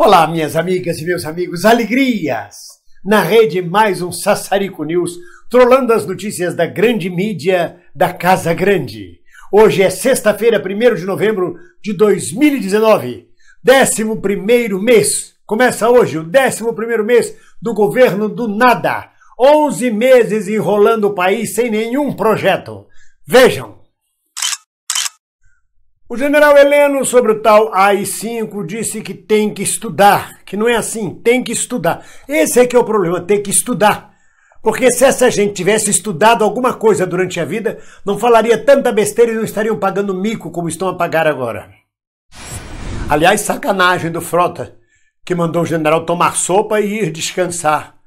Olá, minhas amigas e meus amigos, alegrias! Na rede, mais um Sassarico News, trolando as notícias da grande mídia da Casa Grande. Hoje é sexta-feira, 1 de novembro de 2019, 11 mês. Começa hoje o 11 mês do governo do nada. 11 meses enrolando o país sem nenhum projeto. Vejam! O general Heleno, sobre o tal AI-5, disse que tem que estudar, que não é assim, tem que estudar. Esse é que é o problema, tem que estudar. Porque se essa gente tivesse estudado alguma coisa durante a vida, não falaria tanta besteira e não estariam pagando mico como estão a pagar agora. Aliás, sacanagem do Frota, que mandou o general tomar sopa e ir descansar.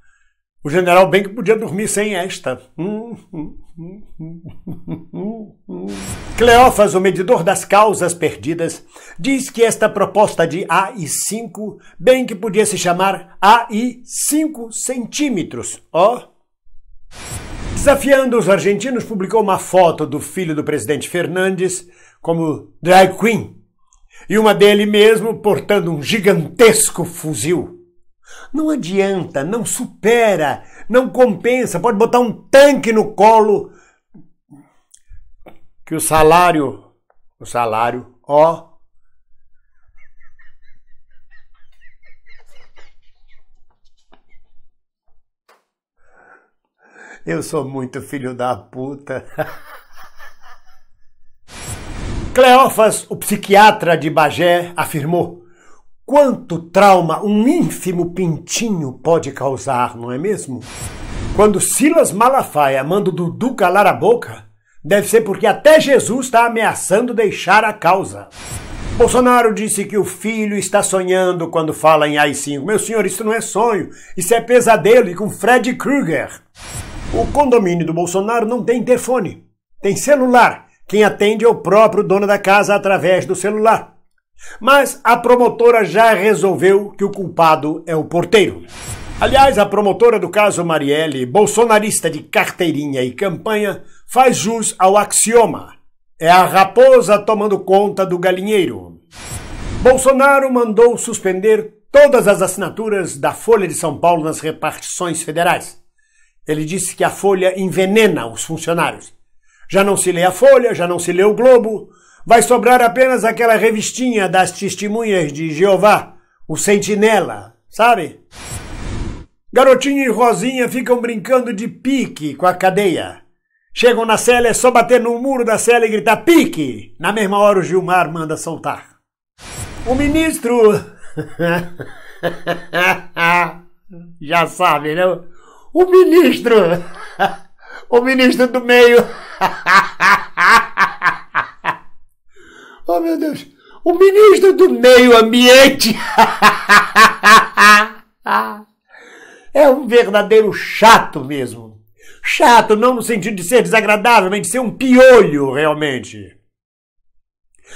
O general bem que podia dormir sem esta. Hum, hum, hum, Cleófas, o medidor das causas perdidas, diz que esta proposta de AI5 bem que podia se chamar AI5 centímetros. Ó! Oh. Desafiando os argentinos, publicou uma foto do filho do presidente Fernandes como drag queen e uma dele mesmo portando um gigantesco fuzil. Não adianta, não supera, não compensa. Pode botar um tanque no colo que o salário, o salário, ó. Eu sou muito filho da puta. Cleófas, o psiquiatra de Bagé, afirmou: quanto trauma um ínfimo pintinho pode causar, não é mesmo? Quando Silas Malafaia manda o Dudu calar a boca, Deve ser porque até Jesus está ameaçando deixar a causa. Bolsonaro disse que o filho está sonhando quando fala em AI-5. Meu senhor, isso não é sonho, isso é pesadelo e com Fred Krueger. O condomínio do Bolsonaro não tem telefone, tem celular. Quem atende é o próprio dono da casa através do celular. Mas a promotora já resolveu que o culpado é o porteiro. Aliás, a promotora do caso Marielle, bolsonarista de carteirinha e campanha, faz jus ao axioma. É a raposa tomando conta do galinheiro. Bolsonaro mandou suspender todas as assinaturas da Folha de São Paulo nas repartições federais. Ele disse que a Folha envenena os funcionários. Já não se lê a Folha, já não se lê o Globo. Vai sobrar apenas aquela revistinha das testemunhas de Jeová, o Sentinela, sabe? Garotinho e Rosinha ficam brincando de pique com a cadeia. Chegam na cela, é só bater no muro da cela e gritar pique. Na mesma hora o Gilmar manda soltar. O ministro... Já sabe, né? O ministro... O ministro do meio... Oh, meu Deus! O ministro do meio ambiente verdadeiro chato mesmo. Chato não no sentido de ser desagradável, mas de ser um piolho realmente.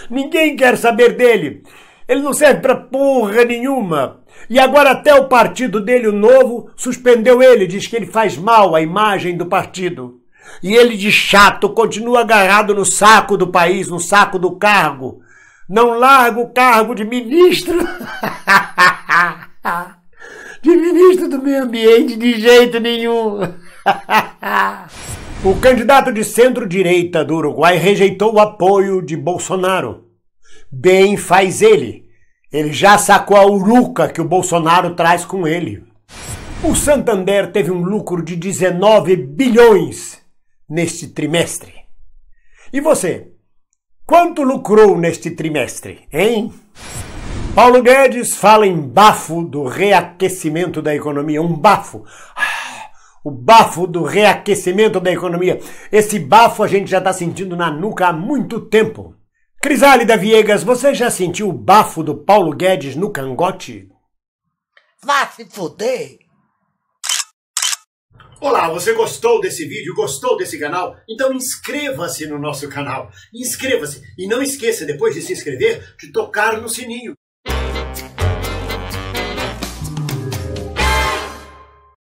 Ninguém quer saber dele. Ele não serve para porra nenhuma. E agora até o partido dele, o novo, suspendeu ele, diz que ele faz mal à imagem do partido. E ele de chato continua agarrado no saco do país, no saco do cargo. Não larga o cargo de ministro. do Meio Ambiente de jeito nenhum. o candidato de centro-direita do Uruguai rejeitou o apoio de Bolsonaro. Bem faz ele. Ele já sacou a uruca que o Bolsonaro traz com ele. O Santander teve um lucro de 19 bilhões neste trimestre. E você, quanto lucrou neste trimestre, hein? Paulo Guedes fala em bafo do reaquecimento da economia, um bafo. Ah, o bafo do reaquecimento da economia. Esse bafo a gente já está sentindo na nuca há muito tempo. Crisálida Viegas, você já sentiu o bafo do Paulo Guedes no cangote? Vá se fuder! Olá, você gostou desse vídeo, gostou desse canal? Então inscreva-se no nosso canal. Inscreva-se e não esqueça, depois de se inscrever, de tocar no sininho.